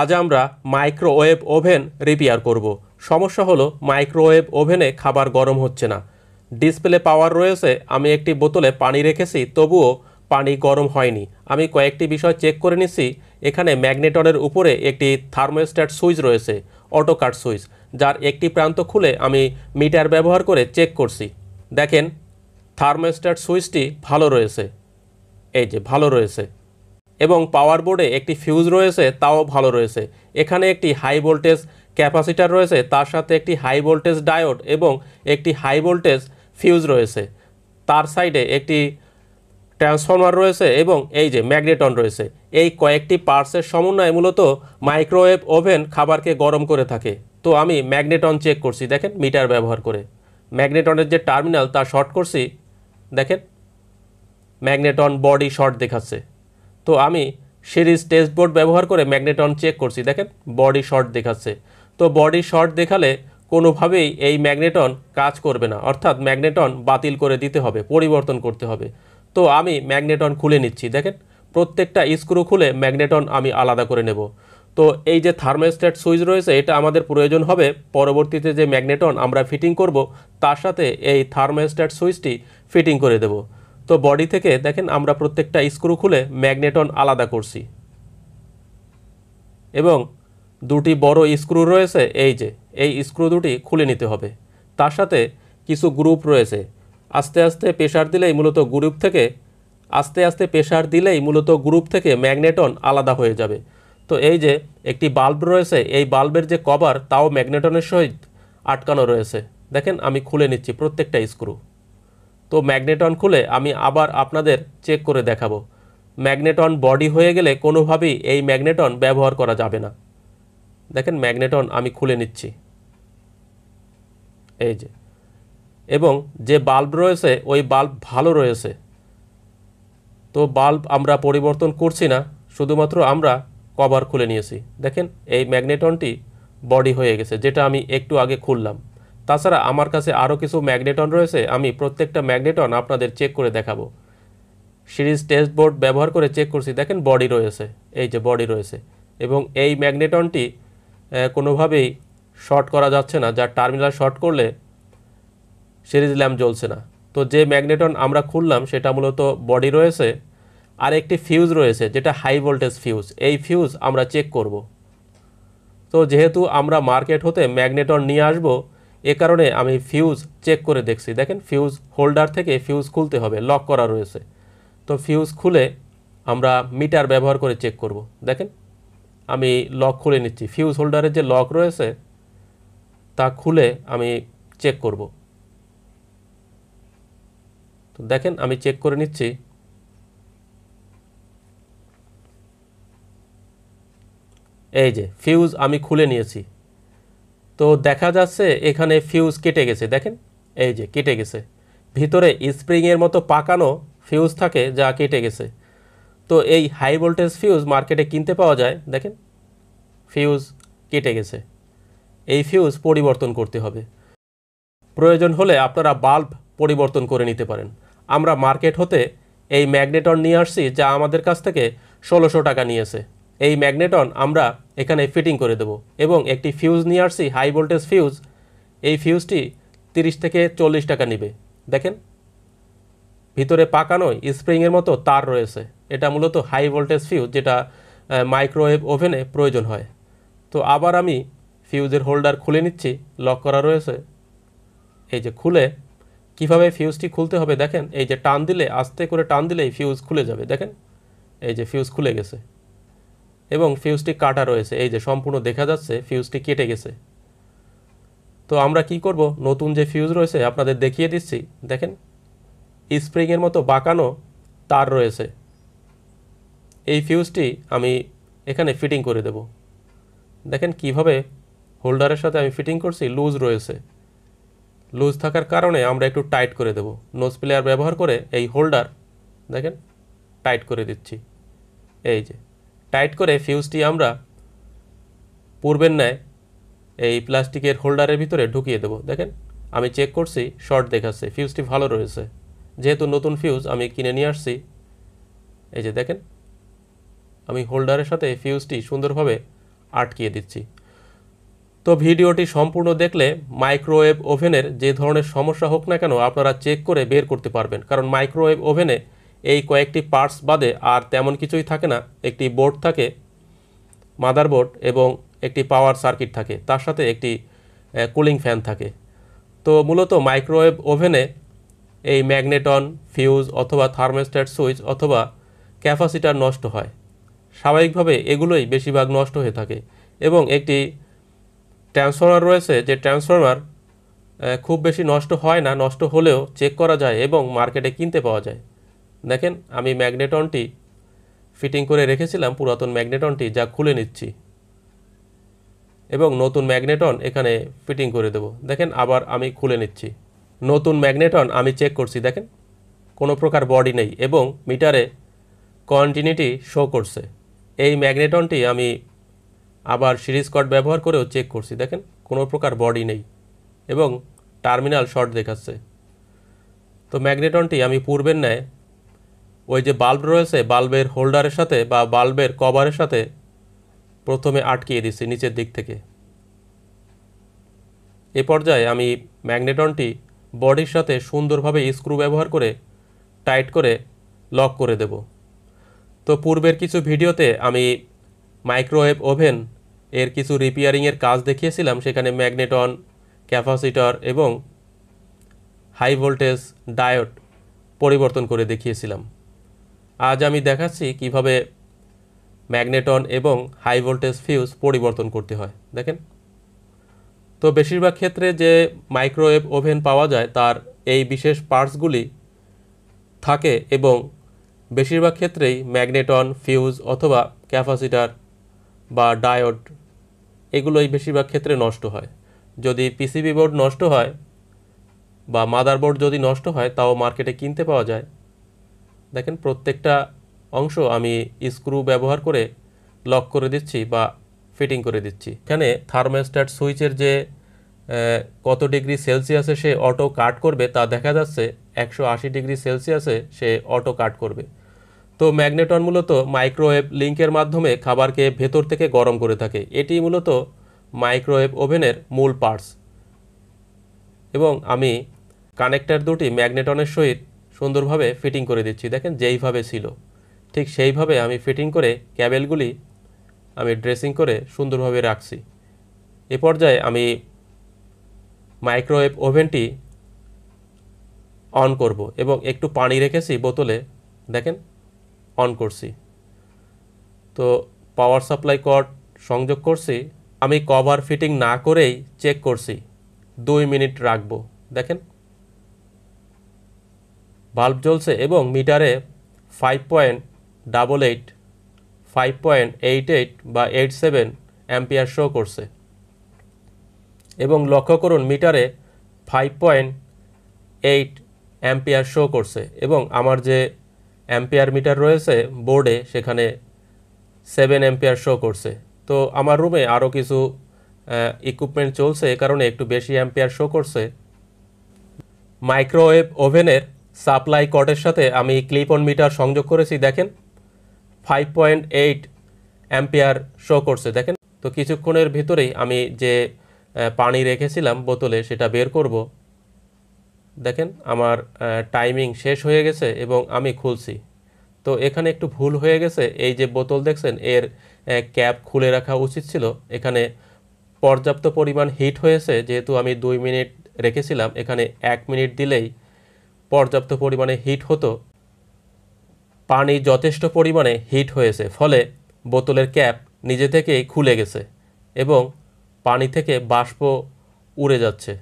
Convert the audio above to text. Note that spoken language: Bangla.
আজ আমরা মাইক্রোওয়েভ ওভেন রিপেয়ার করব। সমস্যা হলো মাইক্রোওয়েভ ওভেনে খাবার গরম হচ্ছে না ডিসপ্লে পাওয়ার রয়েছে আমি একটি বোতলে পানি রেখেছি তবুও পানি গরম হয়নি আমি কয়েকটি বিষয় চেক করে নিছি এখানে ম্যাগনেটনের উপরে একটি থার্মোস্ট্যাট সুইচ রয়েছে অটোকার্ট সুইচ যার একটি প্রান্ত খুলে আমি মিটার ব্যবহার করে চেক করছি দেখেন থার্মোস্ট্যাট সুইচটি ভালো রয়েছে এই যে ভালো রয়েছে এবং পাওয়ার বোর্ডে একটি ফিউজ রয়েছে তাও ভালো রয়েছে এখানে একটি হাই ভোল্টেজ ক্যাপাসিটার রয়েছে তার সাথে একটি হাই ভোল্টেজ ডায়োড এবং একটি হাই ভোল্টেজ ফিউজ রয়েছে তার সাইডে একটি ট্রান্সফর্মার রয়েছে এবং এই যে ম্যাগনেটন রয়েছে এই কয়েকটি পার্টসের সমন্বয়ে মূলত মাইক্রোওয়েভ ওভেন খাবারকে গরম করে থাকে তো আমি ম্যাগনেটন চেক করছি দেখেন মিটার ব্যবহার করে ম্যাগনেটনের যে টার্মিনাল তা শর্ট করছি দেখেন ম্যাগনেটন বডি শর্ট দেখাচ্ছে তো আমি সিরিজ টেস্ট বোর্ড ব্যবহার করে ম্যাগনেটন চেক করছি দেখেন বডি শর্ট দেখাচ্ছে তো বডি শর্ট দেখালে কোনোভাবেই এই ম্যাগনেটন কাজ করবে না অর্থাৎ ম্যাগনেটন বাতিল করে দিতে হবে পরিবর্তন করতে হবে তো আমি ম্যাগনেটন খুলে নিচ্ছি দেখেন প্রত্যেকটা স্ক্রু খুলে ম্যাগনেটন আমি আলাদা করে নেব তো এই যে থার্মোস্ট্যাট সুইচ রয়েছে এটা আমাদের প্রয়োজন হবে পরবর্তীতে যে ম্যাগনেটন আমরা ফিটিং করব তার সাথে এই থার্মোস্ট্যাট সুইচটি ফিটিং করে দেবো তো বডি থেকে দেখেন আমরা প্রত্যেকটা স্ক্রু খুলে ম্যাগনেটন আলাদা করছি এবং দুটি বড় স্ক্রু রয়েছে এই যে এই স্ক্রু দুটি খুলে নিতে হবে তার সাথে কিছু গ্রুপ রয়েছে আস্তে আস্তে প্রেশার দিলেই মূলত গ্রুপ থেকে আস্তে আস্তে প্রেশার দিলেই মূলত গ্রুপ থেকে ম্যাগনেটন আলাদা হয়ে যাবে তো এই যে একটি বাল্ব রয়েছে এই বাল্বের যে কভার তাও ম্যাগনেটনের সহিত আটকানো রয়েছে দেখেন আমি খুলে নিচ্ছি প্রত্যেকটা স্ক্রু তো ম্যাগনেটন খুলে আমি আবার আপনাদের চেক করে দেখাবো ম্যাগনেটন বডি হয়ে গেলে কোনোভাবেই এই ম্যাগনেটন ব্যবহার করা যাবে না দেখেন ম্যাগনেটন আমি খুলে নিচ্ছি এই যে এবং যে বাল্ব রয়েছে ওই বাল্ব ভালো রয়েছে তো বাল্ব আমরা পরিবর্তন করছি না শুধুমাত্র আমরা কভার খুলে নিয়েছি দেখেন এই ম্যাগনেটনটি বডি হয়ে গেছে যেটা আমি একটু আগে খুললাম তাছাড়া আমার কাছে আরও কিছু ম্যাগনেটন রয়েছে আমি প্রত্যেকটা ম্যাগনেটন আপনাদের চেক করে দেখাবো সিরিজ টেস্ট বোর্ড ব্যবহার করে চেক করছি দেখেন বডি রয়েছে এই যে বডি রয়েছে এবং এই ম্যাগনেটনটি কোনোভাবেই শর্ট করা যাচ্ছে না যা টার্মিনাল শর্ট করলে সিরিজ ল্যাম্প জ্বলছে না তো যে ম্যাগনেটন আমরা খুললাম সেটা মূলত বডি রয়েছে আর একটি ফিউজ রয়েছে যেটা হাই ভোল্টেজ ফিউজ এই ফিউজ আমরা চেক করব তো যেহেতু আমরা মার্কেট হতে ম্যাগনেটন নিয়ে আসবো এ কারণে আমি ফিউজ চেক করে দেখছি দেখেন ফিউজ হোল্ডার থেকে ফিউজ খুলতে হবে লক করা রয়েছে তো ফিউজ খুলে আমরা মিটার ব্যবহার করে চেক করব দেখেন আমি লক খুলে নিচ্ছি ফিউজ হোল্ডারের যে লক রয়েছে তা খুলে আমি চেক করব তো দেখেন আমি চেক করে নিচ্ছি এই যে ফিউজ আমি খুলে নিয়েছি তো দেখা যাচ্ছে এখানে ফিউজ কেটে গেছে দেখেন এই যে কেটে গেছে ভিতরে স্প্রিংয়ের মতো পাকানো ফিউজ থাকে যা কেটে গেছে তো এই হাই ভোল্টেজ ফিউজ মার্কেটে কিনতে পাওয়া যায় দেখেন ফিউজ কেটে গেছে এই ফিউজ পরিবর্তন করতে হবে প্রয়োজন হলে আপনারা বাল্ব পরিবর্তন করে নিতে পারেন আমরা মার্কেট হতে এই ম্যাগনেটন নিয়ে আসছি যা আমাদের কাছ থেকে ষোলোশো টাকা নিয়েছে এই ম্যাগনেটন আমরা এখানে ফিটিং করে দেব এবং একটি ফিউজ নিয়ে আসছি হাই ভোল্টেজ ফিউজ এই ফিউজটি 30 থেকে চল্লিশ টাকা নেবে দেখেন ভিতরে পাকানো স্প্রিংয়ের মতো তার রয়েছে এটা মূলত হাই ভোল্টেজ ফিউজ যেটা মাইক্রোওয়েভ ওভেনে প্রয়োজন হয় তো আবার আমি ফিউজের হোল্ডার খুলে নিচ্ছি লক করা রয়েছে এই যে খুলে কিভাবে ফিউজটি খুলতে হবে দেখেন এই যে টান দিলে আস্তে করে টান দিলেই ফিউজ খুলে যাবে দেখেন এই যে ফিউজ খুলে গেছে এবং ফিউজটি কাটা রয়েছে এই যে সম্পূর্ণ দেখা যাচ্ছে ফিউজটি কেটে গেছে তো আমরা কি করব নতুন যে ফিউজ রয়েছে আপনাদের দেখিয়ে দিচ্ছি দেখেন স্প্রিংয়ের মতো বাঁকানো তার রয়েছে এই ফিউজটি আমি এখানে ফিটিং করে দেব দেখেন কিভাবে হোল্ডারের সাথে আমি ফিটিং করছি লুজ রয়েছে লুজ থাকার কারণে আমরা একটু টাইট করে দেব নোজ প্লেয়ার ব্যবহার করে এই হোল্ডার দেখেন টাইট করে দিচ্ছি এই যে টাইট করে ফিউজটি আমরা পূর্বের ন্যায় এই প্লাস্টিকের হোল্ডারের ভিতরে ঢুকিয়ে দেবো দেখেন আমি চেক করছি শর্ট দেখাচ্ছে ফিউজটি ভালো রয়েছে যেহেতু নতুন ফিউজ আমি কিনে নিয়ে আসছি এই যে দেখেন আমি হোল্ডারের সাথে ফিউজটি সুন্দরভাবে আটকিয়ে দিচ্ছি তো ভিডিওটি সম্পূর্ণ দেখলে মাইক্রোওয়েভ ওভেনের যে ধরনের সমস্যা হোক না কেন আপনারা চেক করে বের করতে পারবেন কারণ মাইক্রোওয়েভ ওভেনে এই কয়েকটি পার্টস বাদে আর তেমন কিছুই থাকে না একটি বোর্ড থাকে মাদারবোর্ড এবং একটি পাওয়ার সার্কিট থাকে তার সাথে একটি কুলিং ফ্যান থাকে তো মূলত মাইক্রোওয়েভ ওভেনে এই ম্যাগনেটন ফিউজ অথবা থার্মোস্ট্যাট সুইচ অথবা ক্যাপাসিটার নষ্ট হয় স্বাভাবিকভাবে এগুলোই বেশিরভাগ নষ্ট হয়ে থাকে এবং একটি ট্রান্সফরমার রয়েছে যে ট্রান্সফরমার খুব বেশি নষ্ট হয় না নষ্ট হলেও চেক করা যায় এবং মার্কেটে কিনতে পাওয়া যায় দেখেন আমি ম্যাগনেটনটি ফিটিং করে রেখেছিলাম পুরাতন ম্যাগনেটনটি যা খুলে নিচ্ছি এবং নতুন ম্যাগনেটন এখানে ফিটিং করে দেব দেখেন আবার আমি খুলে নিচ্ছি নতুন ম্যাগনেটন আমি চেক করছি দেখেন কোনো প্রকার বডি নেই এবং মিটারে কন্টিনিউটি শো করছে এই ম্যাগনেটনটি আমি আবার সিরিজ কট ব্যবহার করেও চেক করছি দেখেন কোনো প্রকার বডি নেই এবং টার্মিনাল শর্ট দেখাচ্ছে তো ম্যাগনেটনটি আমি পূর্বের ন্যায় ওই যে বাল্ব রয়েছে বাল্বের হোল্ডারের সাথে বা বাল্বের কভারের সাথে প্রথমে আটকিয়ে দিচ্ছি নিচের দিক থেকে এ পর্যায়ে আমি ম্যাগনেটনটি বডির সাথে সুন্দরভাবে স্ক্রু ব্যবহার করে টাইট করে লক করে দেব তো পূর্বের কিছু ভিডিওতে আমি মাইক্রোওয়েভ ওভেন এর কিছু রিপেয়ারিংয়ের কাজ দেখিয়েছিলাম সেখানে ম্যাগনেটন ক্যাপাসিটর এবং হাই ভোল্টেজ ডায়োড পরিবর্তন করে দেখিয়েছিলাম আজ আমি দেখাচ্ছি কিভাবে ম্যাগনেটন এবং হাই ভোল্টেজ ফিউজ পরিবর্তন করতে হয় দেখেন তো বেশিরভাগ ক্ষেত্রে যে মাইক্রোওয়েভ ওভেন পাওয়া যায় তার এই বিশেষ পার্টসগুলি থাকে এবং বেশিরভাগ ক্ষেত্রেই ম্যাগনেটন ফিউজ অথবা ক্যাপাসিটার বা ডায়োড এগুলোই বেশিরভাগ ক্ষেত্রে নষ্ট হয় যদি পিসিবি বোর্ড নষ্ট হয় বা মাদারবোর্ড যদি নষ্ট হয় তাও মার্কেটে কিনতে পাওয়া যায় দেখেন প্রত্যেকটা অংশ আমি স্ক্রু ব্যবহার করে লক করে দিচ্ছি বা ফিটিং করে দিচ্ছি এখানে থার্মোস্ট্যাট সুইচের যে কত ডিগ্রি সেলসিয়াসে সে অটো কাট করবে তা দেখা যাচ্ছে একশো আশি ডিগ্রি সেলসিয়াসে সে অটো কাট করবে তো ম্যাগনেটন মূলত মাইক্রোওয়েভ লিঙ্কের মাধ্যমে খাবারকে ভেতর থেকে গরম করে থাকে এটি মূলত মাইক্রোওয়েভ ওভেনের মূল পার্টস এবং আমি কানেক্টার দুটি ম্যাগনেটনের সহিত সুন্দরভাবে ফিটিং করে দিচ্ছি দেখেন যেইভাবে ছিল ঠিক সেইভাবে আমি ফিটিং করে ক্যাবেলগুলি আমি ড্রেসিং করে সুন্দরভাবে রাখছি এ পর্যায়ে আমি মাইক্রোওয়েভ ওভেনটি অন করব এবং একটু পানি রেখেছি বোতলে দেখেন অন করছি তো পাওয়ার সাপ্লাই কর্ড সংযোগ করছি আমি কভার ফিটিং না করেই চেক করছি দুই মিনিট রাখবো দেখেন বাল্ব জ্বলছে এবং মিটারে five point double eight five point eight eight বা এইট সেভেন অ্যাম্পিয়ার শো করছে এবং লক্ষ্য করুন মিটারে five point eight ampere show করছে এবং আমার যে অ্যাম্পিয়ার মিটার রয়েছে বোর্ডে সেখানে সেভেন অ্যাম্পিয়ার শো করছে তো আমার রুমে আরও কিছু ইকুইপমেন্ট চলছে এ কারণে একটু বেশি অ্যাম্পিয়ার শো করছে মাইক্রোওয়েভ ওভেনের সাপ্লাই কটের সাথে আমি ক্লিপ অন মিটার সংযোগ করেছি দেখেন five point eight ampere show করছে দেখেন তো কিছুক্ষণের ভিতরেই আমি যে পানি রেখেছিলাম বোতলে সেটা বের করব দেখেন আমার টাইমিং শেষ হয়ে গেছে এবং আমি খুলছি তো এখানে একটু ভুল হয়ে গেছে এই যে বোতল দেখছেন এর ক্যাপ খুলে রাখা উচিত ছিল এখানে পর্যাপ্ত পরিমাণ হিট হয়েছে যেহেতু আমি দুই মিনিট রেখেছিলাম এখানে এক মিনিট দিলেই পর্যাপ্ত পরিমাণে হিট হতো পানি যথেষ্ট পরিমাণে হিট হয়েছে ফলে বোতলের ক্যাপ নিজে থেকেই খুলে গেছে এবং পানি থেকে বাষ্প উড়ে যাচ্ছে